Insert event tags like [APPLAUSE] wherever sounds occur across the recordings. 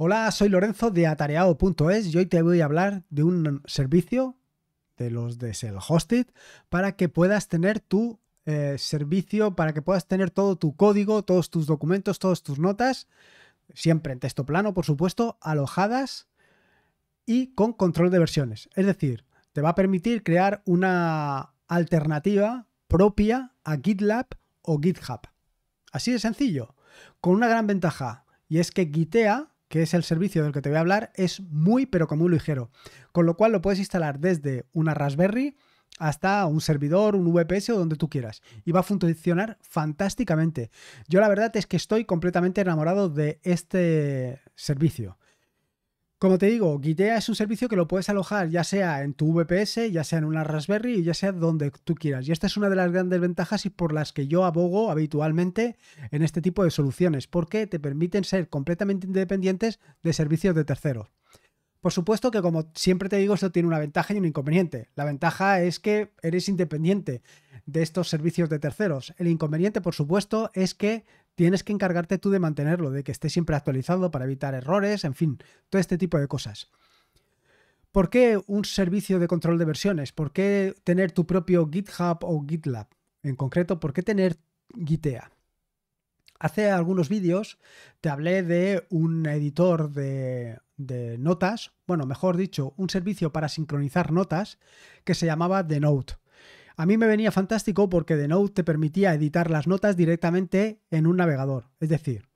Hola, soy Lorenzo de atareado.es y hoy te voy a hablar de un servicio de los de self-hosted para que puedas tener tu eh, servicio, para que puedas tener todo tu código, todos tus documentos, todas tus notas, siempre en texto plano, por supuesto, alojadas y con control de versiones. Es decir, te va a permitir crear una alternativa propia a GitLab o GitHub. Así de sencillo, con una gran ventaja, y es que Gitea que es el servicio del que te voy a hablar, es muy pero común muy ligero. Con lo cual lo puedes instalar desde una Raspberry hasta un servidor, un VPS o donde tú quieras. Y va a funcionar fantásticamente. Yo la verdad es que estoy completamente enamorado de este servicio. Como te digo, Guidea es un servicio que lo puedes alojar ya sea en tu VPS, ya sea en una Raspberry y ya sea donde tú quieras. Y esta es una de las grandes ventajas y por las que yo abogo habitualmente en este tipo de soluciones, porque te permiten ser completamente independientes de servicios de terceros. Por supuesto que como siempre te digo, esto tiene una ventaja y un inconveniente. La ventaja es que eres independiente de estos servicios de terceros. El inconveniente, por supuesto, es que tienes que encargarte tú de mantenerlo, de que esté siempre actualizado para evitar errores, en fin, todo este tipo de cosas. ¿Por qué un servicio de control de versiones? ¿Por qué tener tu propio GitHub o GitLab? En concreto, ¿por qué tener Gitea? Hace algunos vídeos te hablé de un editor de, notas, bueno, mejor dicho, un servicio para sincronizar notas que se llamaba The Note. A mí me venía fantástico porque The Note te permitía editar las notas directamente en un navegador. Es decir,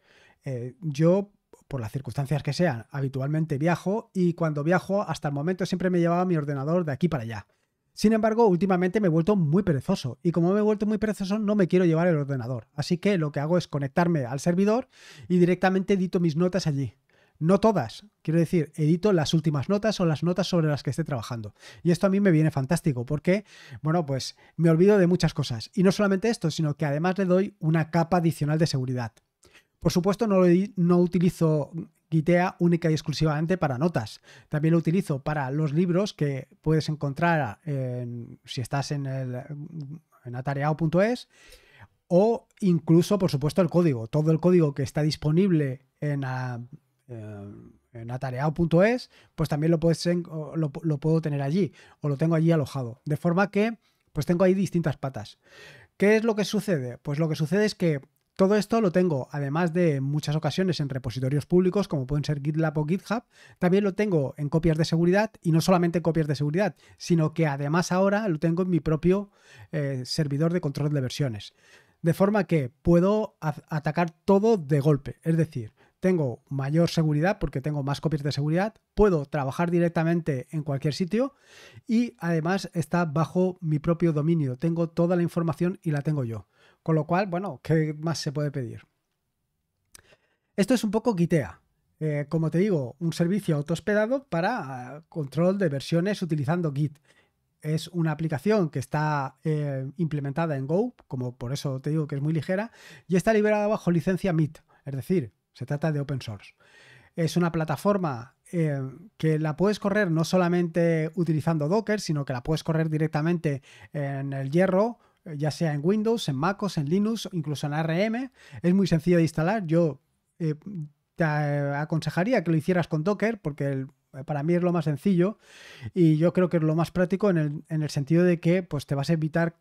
eh, yo, por las circunstancias que sean, habitualmente viajo y cuando viajo, hasta el momento siempre me llevaba mi ordenador de aquí para allá. Sin embargo, últimamente me he vuelto muy perezoso y como me he vuelto muy perezoso no me quiero llevar el ordenador. Así que lo que hago es conectarme al servidor y directamente edito mis notas allí. No todas, quiero decir, edito las últimas notas o las notas sobre las que esté trabajando. Y esto a mí me viene fantástico porque, bueno, pues me olvido de muchas cosas. Y no solamente esto, sino que además le doy una capa adicional de seguridad. Por supuesto, no, no utilizo Gitea única y exclusivamente para notas. También lo utilizo para los libros que puedes encontrar si estás en, el, en atareado.es o incluso, por supuesto, el código. Todo el código que está disponible en, eh, en atareado.es, pues también lo, puedo tener allí o lo tengo allí alojado. De forma que, pues tengo ahí distintas patas. ¿Qué es lo que sucede? Pues lo que sucede es que todo esto lo tengo, además de muchas ocasiones en repositorios públicos, como pueden ser GitLab o GitHub, también lo tengo en copias de seguridad y no solamente copias de seguridad, sino que además ahora lo tengo en mi propio eh, servidor de control de versiones. De forma que puedo atacar todo de golpe. Es decir, tengo mayor seguridad porque tengo más copias de seguridad, puedo trabajar directamente en cualquier sitio y además está bajo mi propio dominio, tengo toda la información y la tengo yo. Con lo cual, bueno, ¿qué más se puede pedir? Esto es un poco Gitea. Eh, como te digo, un servicio auto-hospedado para eh, control de versiones utilizando Git. Es una aplicación que está eh, implementada en Go, como por eso te digo que es muy ligera, y está liberada bajo licencia MIT. Es decir, se trata de open source. Es una plataforma eh, que la puedes correr no solamente utilizando Docker, sino que la puedes correr directamente en el hierro, eh, ya sea en Windows, en MacOS, en Linux, incluso en ARM. Es muy sencillo de instalar. Yo eh, te aconsejaría que lo hicieras con Docker, porque para mí es lo más sencillo y yo creo que es lo más práctico en el, en el, sentido de que pues, te vas a evitar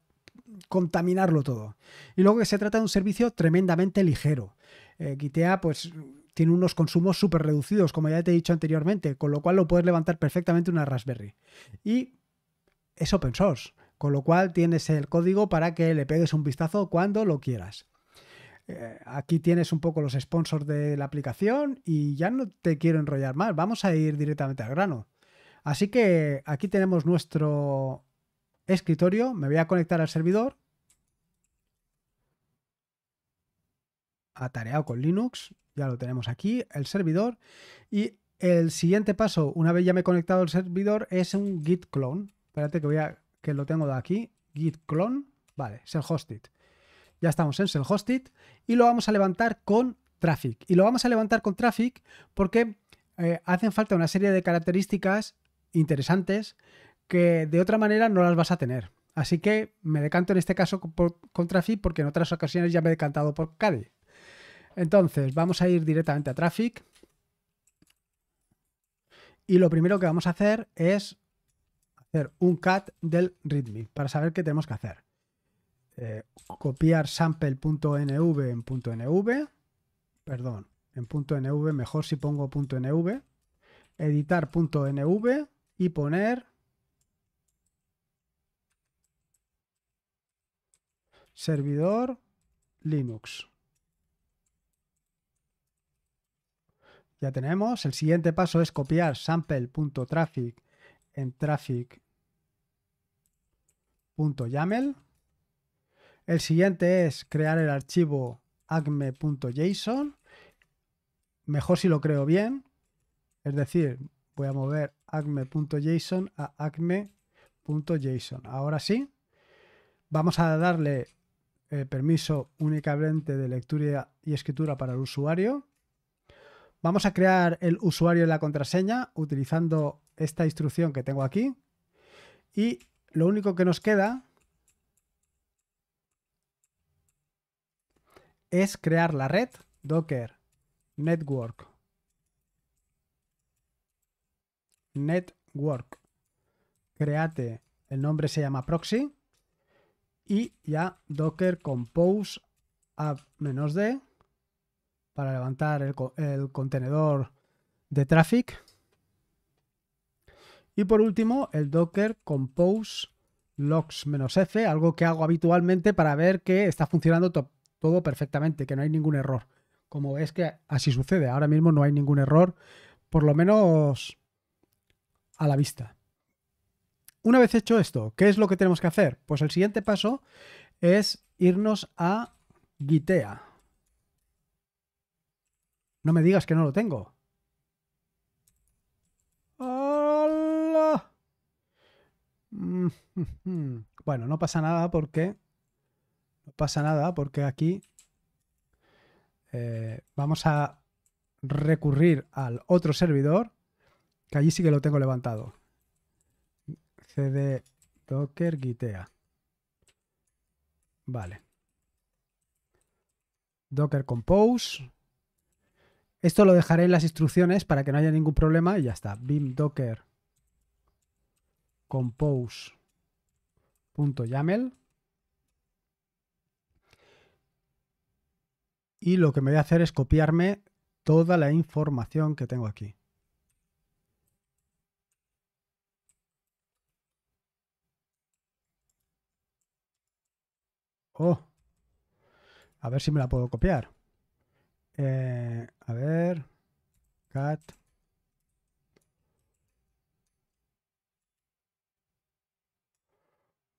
contaminarlo todo. Y luego que se trata de un servicio tremendamente ligero. Eh, Gitea, pues tiene unos consumos súper reducidos, como ya te he dicho anteriormente, con lo cual lo puedes levantar perfectamente una Raspberry. Y es open source, con lo cual tienes el código para que le pegues un vistazo cuando lo quieras. Eh, aquí tienes un poco los sponsors de la aplicación y ya no te quiero enrollar más, vamos a ir directamente al grano. Así que aquí tenemos nuestro escritorio, me voy a conectar al servidor. Atareado con Linux, ya lo tenemos aquí, el servidor. Y el siguiente paso, una vez ya me he conectado al servidor, es un git clone. Espérate que voy a que lo tengo de aquí, git clone, vale, el hosted. Ya estamos en el hosted y lo vamos a levantar con traffic. Y lo vamos a levantar con traffic porque eh, hacen falta una serie de características interesantes que de otra manera no las vas a tener. Así que me decanto en este caso por, contra Traffic porque en otras ocasiones ya me he decantado por Cad. Entonces, vamos a ir directamente a Traffic. Y lo primero que vamos a hacer es hacer un cat del readme para saber qué tenemos que hacer. Eh, copiar sample.nv en .nv, perdón, en .nv, mejor si pongo .nv, editar .nv y poner servidor Linux. Ya tenemos. El siguiente paso es copiar sample.traffic en traffic.yaml. El siguiente es crear el archivo acme.json. Mejor si lo creo bien. Es decir, voy a mover acme.json a acme.json. Ahora sí, vamos a darle eh, permiso únicamente de lectura y escritura para el usuario. Vamos a crear el usuario y la contraseña utilizando esta instrucción que tengo aquí. Y lo único que nos queda es crear la red docker network network create el nombre se llama proxy y ya docker compose a menos d para levantar el, contenedor de traffic. Y por último, el docker compose logs-f, algo que hago habitualmente para ver que está funcionando todo perfectamente, que no hay ningún error. Como es que así sucede, ahora mismo no hay ningún error, por lo menos a la vista. Una vez hecho esto, ¿qué es lo que tenemos que hacer? Pues el siguiente paso es irnos a Gitea. No me digas que no lo tengo. Mm-hmm. Bueno, no pasa nada porque... No pasa nada porque aquí... Eh, vamos a recurrir al otro servidor, que allí sí que lo tengo levantado cd docker gitea. Vale. Docker compose. Esto lo dejaré en las instrucciones para que no haya ningún problema y ya está. Bim docker compose.yaml. Y lo que me voy a hacer es copiarme toda la información que tengo aquí. Oh. A ver si me la puedo copiar. Eh, a ver. Cat.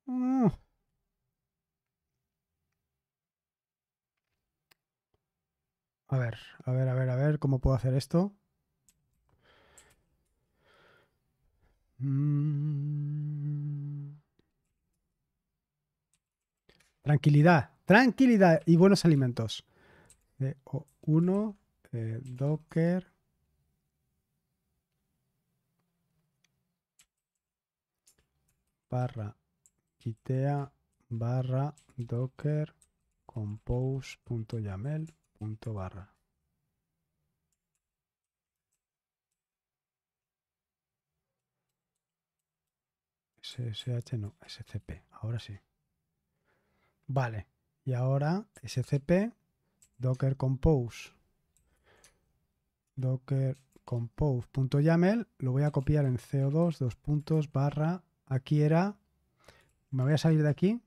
Mm. A ver, a ver, a ver, a ver, ¿cómo puedo hacer esto? Mm. Tranquilidad, tranquilidad y buenos alimentos. Eh, uno, Docker. Barra quitea barra docker compose.yaml barra. SSH no, SCP, ahora sí. Vale, y ahora scp docker compose docker compose.yaml lo voy a copiar en co2 dos puntos barra aquí era me voy a salir de aquí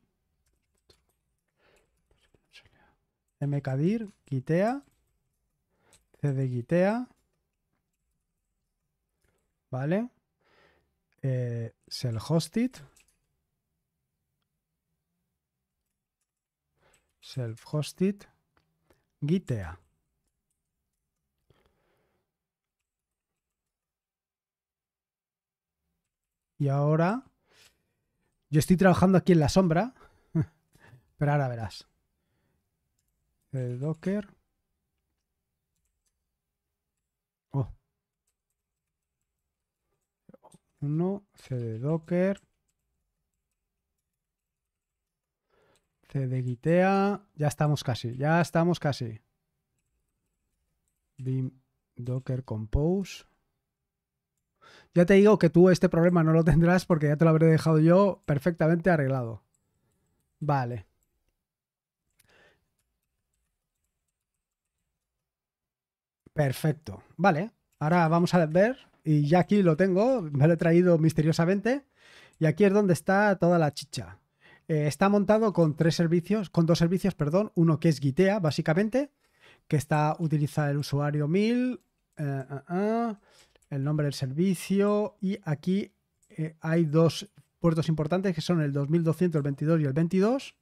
mkdir guitea, cd quitea vale eh, self-hosted Gitea. Y ahora yo estoy trabajando aquí en la sombra, [LAUGHS] pero ahora verás. El Docker. Oh. Uno, CD Docker. Este de Guitea. Ya estamos casi, ya estamos casi. Docker Compose. Ya te digo que tú este problema no lo tendrás porque ya te lo habré dejado yo perfectamente arreglado. Vale. Perfecto. Vale. Ahora vamos a ver. Y ya aquí lo tengo. Me lo he traído misteriosamente. Y aquí es donde está toda la chicha. Eh, está montado con tres servicios, con dos servicios, perdón, uno que es Gitea, básicamente, que está, utiliza el usuario 1000, eh, eh, el nombre del servicio, y aquí hay dos puertos importantes que son el 2200, el 22 y el 22.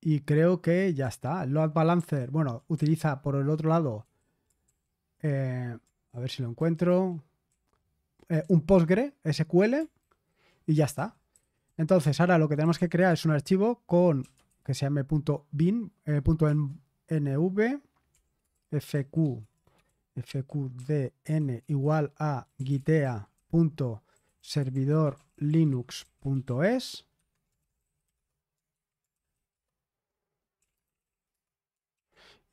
Y creo que ya está. El load balancer, bueno, utiliza por el otro lado, a ver si lo encuentro, un Postgre SQL y ya está. Entonces, ahora lo que tenemos que crear es un archivo con que se llame .bin, eh, .nv, fq, fqdn igual a guitea.servidorlinux.es.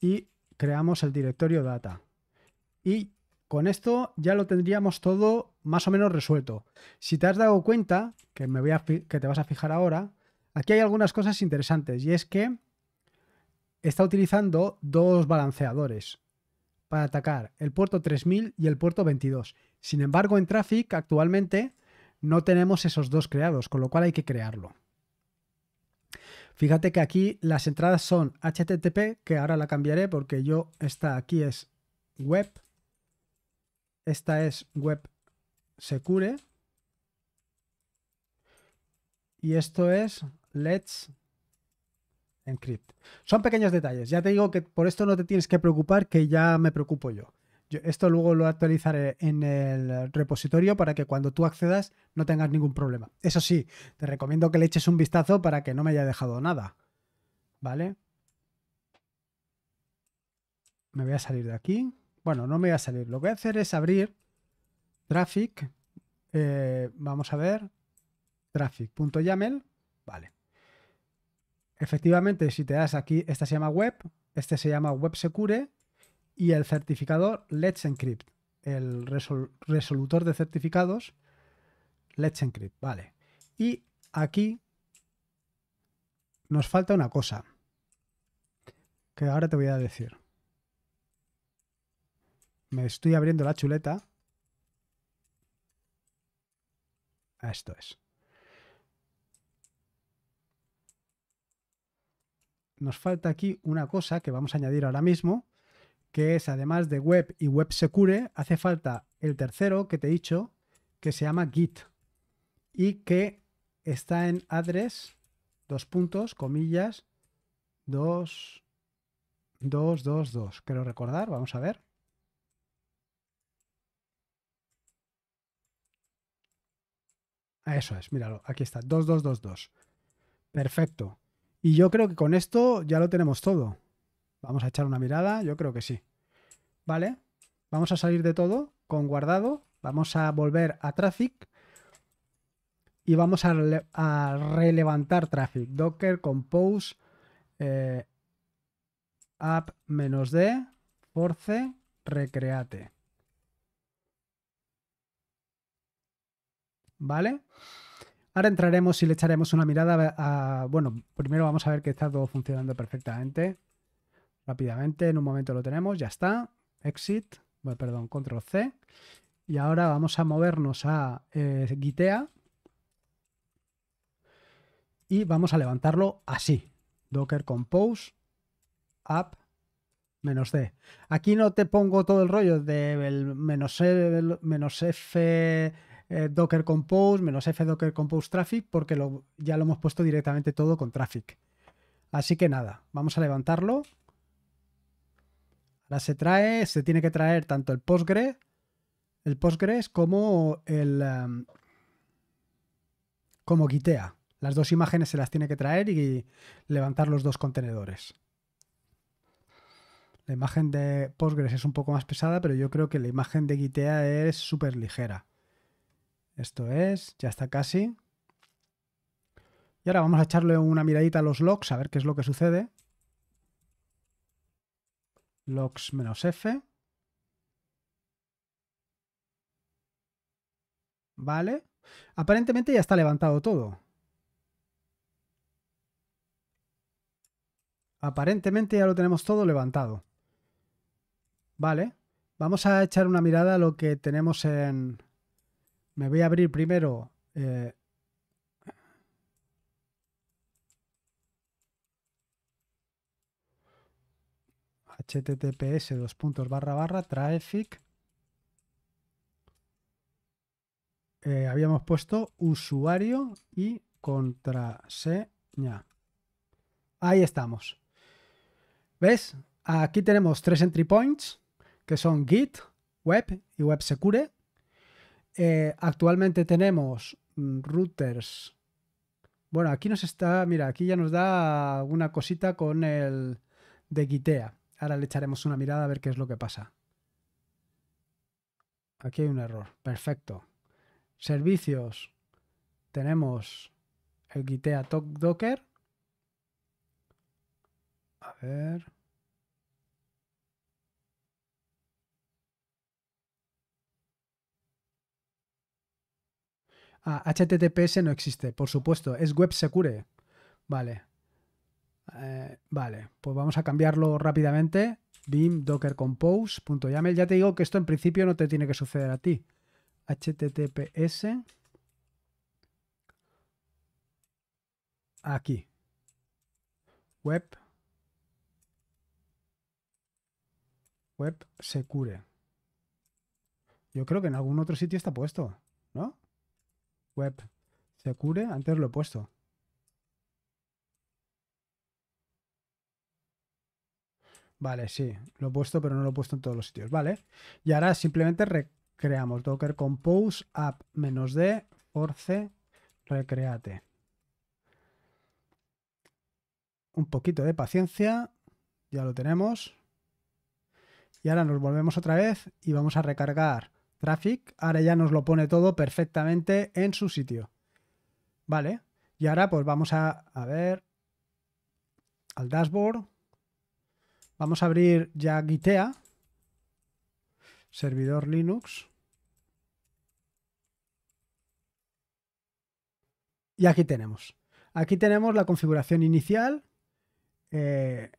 Y creamos el directorio data. Y con esto ya lo tendríamos todo más o menos resuelto. Si te has dado cuenta, que, me que te vas a fijar ahora, aquí hay algunas cosas interesantes y es que está utilizando dos balanceadores para atacar el puerto 3000 y el puerto 22. Sin embargo, en Traffic actualmente no tenemos esos dos creados, con lo cual hay que crearlo. Fíjate que aquí las entradas son HTTP, que ahora la cambiaré porque yo, esta aquí es web, esta es web se cure. Y esto es Let's Encrypt. Son pequeños detalles. Ya te digo que por esto no te tienes que preocupar, que ya me preocupo yo. yo esto luego lo actualizaré en el repositorio para que cuando tú accedas no tengas ningún problema. Eso sí, te recomiendo que le eches un vistazo para que no me haya dejado nada. ¿Vale? Me voy a salir de aquí. Bueno, no me voy a salir. Lo que voy a hacer es abrir Traffic, eh, vamos a ver, traffic.yaml, vale. Efectivamente, si te das aquí, esta se llama web, este se llama web secure y el certificador Let's Encrypt, el resolutor de certificados Let's Encrypt, vale. Y aquí nos falta una cosa que ahora te voy a decir. Me estoy abriendo la chuleta Esto es. Nos falta aquí una cosa que vamos a añadir ahora mismo, que es además de web y web secure, hace falta el tercero que te he dicho, que se llama Git y que está en address, dos puntos, comillas, dos, dos, dos, dos. Creo recordar, vamos a ver. Eso es, míralo, aquí está, 2222. Perfecto. Y yo creo que con esto ya lo tenemos todo. Vamos a echar una mirada, yo creo que sí. Vale, vamos a salir de todo con guardado, vamos a volver a traffic y vamos a, relevantar traffic. Docker, compose, eh, app-d, force, recreate. ¿vale? Ahora entraremos y le echaremos una mirada a... Bueno, primero vamos a ver que está todo funcionando perfectamente. Rápidamente, en un momento lo tenemos, ya está. Exit, bueno, perdón, control C. Y ahora vamos a movernos a eh, Gitea. Y vamos a levantarlo así. Docker Compose, App, menos D. Aquí no te pongo todo el rollo de menos, e, menos F eh, Docker Compose menos F Docker Compose Traffic porque ya lo hemos puesto directamente todo con Traffic. Así que nada, vamos a levantarlo. Ahora se trae, se tiene que traer tanto el el Postgres como el em, como Gitea. Las dos imágenes se las tiene que traer y levantar los dos contenedores. La imagen de Postgres es un poco más pesada, pero yo creo que la imagen de Gitea es súper ligera. Esto es, ya está casi. Y ahora vamos a echarle una miradita a los logs, a ver qué es lo que sucede. Logs menos F. Vale. Aparentemente ya está levantado todo. Aparentemente ya lo tenemos todo levantado. Vale. Vamos a echar una mirada a lo que tenemos en, me voy a abrir primero. https eh, dos puntos barra barra traffic eh, habíamos puesto usuario y contraseña ahí estamos ves aquí tenemos tres entry points que son git web y web secure eh, actualmente tenemos mm, routers. Bueno, aquí nos está, mira, aquí ya nos da una cosita con el de Guitea. Ahora le echaremos una mirada a ver qué es lo que pasa. Aquí hay un error. Perfecto. Servicios. Tenemos el Gitea Docker. A ver. Ah, HTTPS no existe, por supuesto, es web secure. Vale. Eh, vale, pues vamos a cambiarlo rápidamente. Bim docker compose.yaml. Ya te digo que esto en principio no te tiene que suceder a ti. HTTPS. Aquí. Web. Web secure. Yo creo que en algún otro sitio está puesto. Web. cure, antes lo he puesto. Vale, sí, lo he puesto, pero no lo he puesto en todos los sitios. Vale. Y ahora simplemente recreamos docker compose app menos d force recreate. Un poquito de paciencia. Ya lo tenemos. Y ahora nos volvemos otra vez y vamos a recargar Traffic, ahora ya nos lo pone todo perfectamente en su sitio. Vale, y ahora pues vamos a, ver al dashboard. Vamos a abrir ya Gitea, servidor Linux. Y aquí tenemos. Aquí tenemos la configuración inicial eh,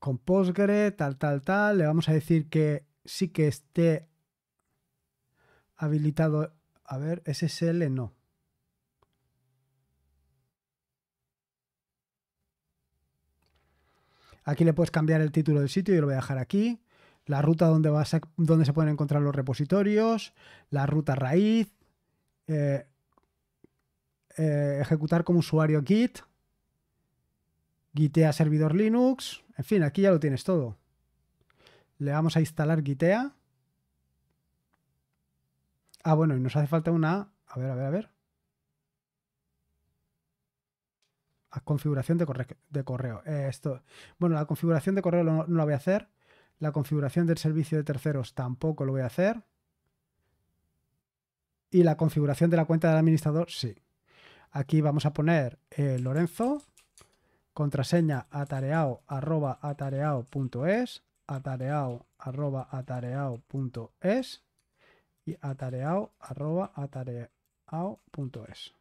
con Postgre, tal, tal, tal. Le vamos a decir que sí que esté habilitado. A ver, SSL no. Aquí le puedes cambiar el título del sitio, yo lo voy a dejar aquí. La ruta donde, donde se pueden encontrar los repositorios, la ruta raíz, eh, eh, ejecutar como usuario Git, Gitea servidor Linux, en fin, aquí ya lo tienes todo. Le vamos a instalar Gitea. Ah, bueno, y nos hace falta una... A ver, a ver, a ver. configuración de, correo. Eh, esto... Bueno, la configuración de correo no, la voy a hacer. La configuración del servicio de terceros tampoco lo voy a hacer. Y la configuración de la cuenta del administrador, sí. Aquí vamos a poner eh, Lorenzo, contraseña atareao, atareao.es atareao arroba atareao.es y atareao arroba atareao.es.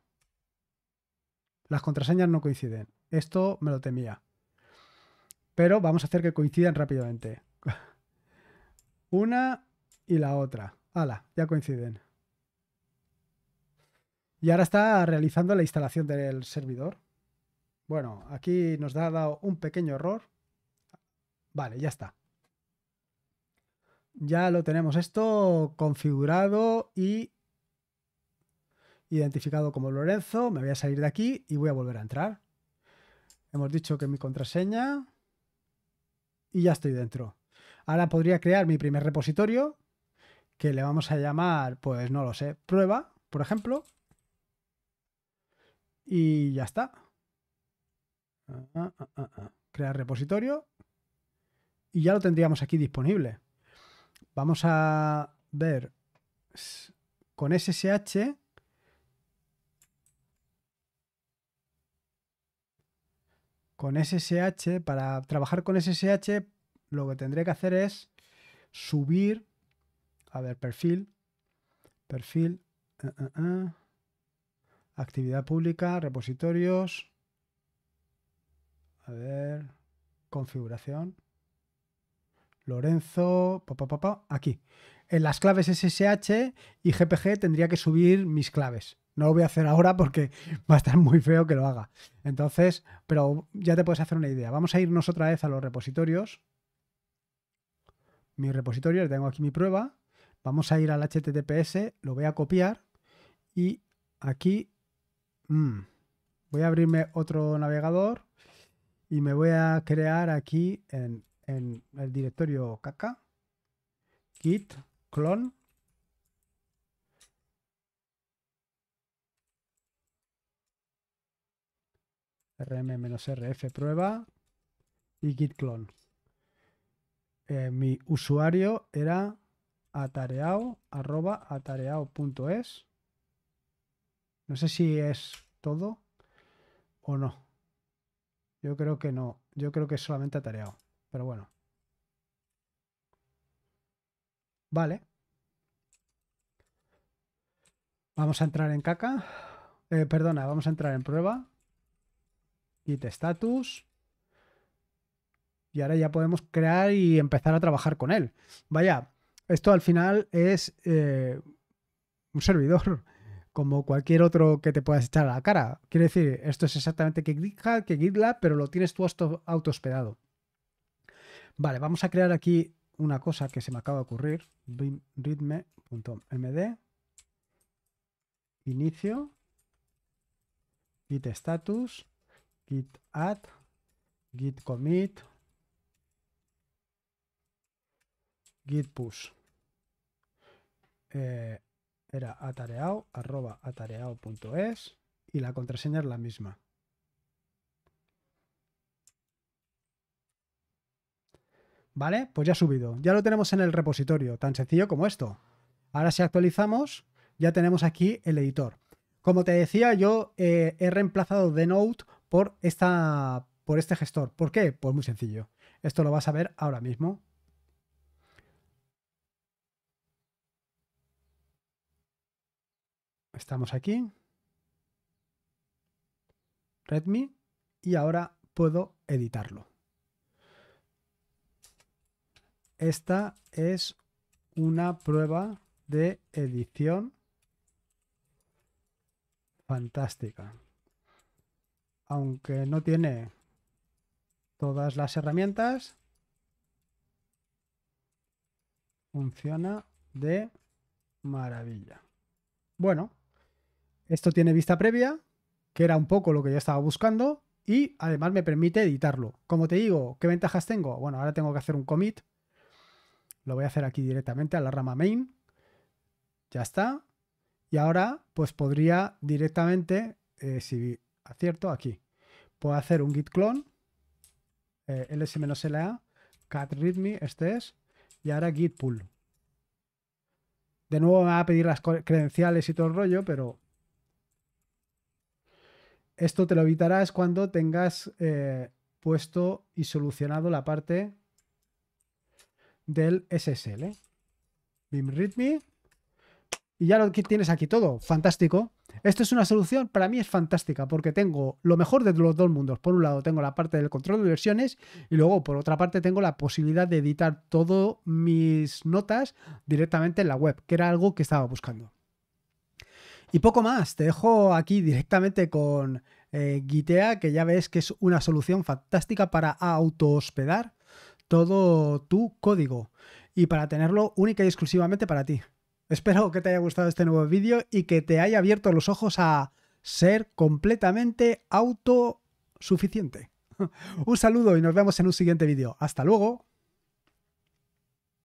Las contraseñas no coinciden. Esto me lo temía. Pero vamos a hacer que coincidan rápidamente. [LAUGHS] Una y la otra. Ala, ya coinciden. Y ahora está realizando la instalación del servidor. Bueno, aquí nos ha dado un pequeño error. Vale, ya está. Ya lo tenemos esto configurado y identificado como Lorenzo. Me voy a salir de aquí y voy a volver a entrar. Hemos dicho que mi contraseña y ya estoy dentro. Ahora podría crear mi primer repositorio que le vamos a llamar, pues no lo sé, prueba, por ejemplo. Y ya está. Ah, ah, ah, crear repositorio. Y ya lo tendríamos aquí disponible. Vamos a ver con SSH. Con SSH, para trabajar con SSH, lo que tendré que hacer es subir. A ver, perfil. Perfil. Eh, eh, eh, actividad pública, repositorios. A ver, configuración. Lorenzo, aquí. En las claves SSH y GPG tendría que subir mis claves. No lo voy a hacer ahora porque [LAUGHS] va a estar muy feo que lo haga. Entonces, pero ya te puedes hacer una idea. Vamos a irnos otra vez a los repositorios. Mi repositorio, tengo aquí mi prueba. Vamos a ir al HTTPS, lo voy a copiar y aquí mm, voy a abrirme otro navegador y me voy a crear aquí en en el directorio kk git clone rm-rf prueba y git clone. Eh, mi usuario era atareao arroba atareao.es. No sé si es todo o no. Yo creo que no. Yo creo que es solamente atareado. Pero bueno. Vale. Vamos a entrar en caca. Eh, perdona, vamos a entrar en prueba. git status. Y ahora ya podemos crear y empezar a trabajar con él. Vaya, esto al final es eh, un servidor [LAUGHS] como cualquier otro que te puedas echar a la cara. Quiere decir, esto es exactamente que GitHub, que GitLab, pero lo tienes tú auto, auto Vale, vamos a crear aquí una cosa que se me acaba de ocurrir. Rhythm.md Inicio. Git status. Git add. Git commit. Git push. Eh, era atareao, arroba atareao.es y la contraseña es la misma. ¿Vale? Pues ya ha subido. Ya lo tenemos en el repositorio, tan sencillo como esto. Ahora si actualizamos, ya tenemos aquí el editor. Como te decía, yo eh, he reemplazado The Note por, esta, por este gestor. ¿Por qué? Pues muy sencillo. Esto lo vas a ver ahora mismo. Estamos aquí. Redmi. Y ahora puedo editarlo. Esta es una prueba de edición fantástica. Aunque no tiene todas las herramientas, funciona de maravilla. Bueno, esto tiene vista previa, que era un poco lo que yo estaba buscando, y además me permite editarlo. Como te digo, ¿qué ventajas tengo? Bueno, ahora tengo que hacer un commit lo voy a hacer aquí directamente a la rama main. Ya está. Y ahora, pues podría directamente, eh, si acierto, aquí. Puedo hacer un git clone, eh, ls-la, cat readme, este es, y ahora git pull. De nuevo me va a pedir las credenciales y todo el rollo, pero esto te lo evitarás cuando tengas eh, puesto y solucionado la parte del SSL. ¿eh? BIM Y ya lo tienes aquí todo. Fantástico. Esto es una solución, para mí es fantástica, porque tengo lo mejor de los dos mundos. Por un lado tengo la parte del control de versiones y luego por otra parte tengo la posibilidad de editar todas mis notas directamente en la web, que era algo que estaba buscando. Y poco más, te dejo aquí directamente con eh, Gitea, que ya ves que es una solución fantástica para auto hospedar todo tu código y para tenerlo única y exclusivamente para ti. Espero que te haya gustado este nuevo vídeo y que te haya abierto los ojos a ser completamente autosuficiente. [LAUGHS] Un saludo y nos vemos en un siguiente vídeo. Hasta luego.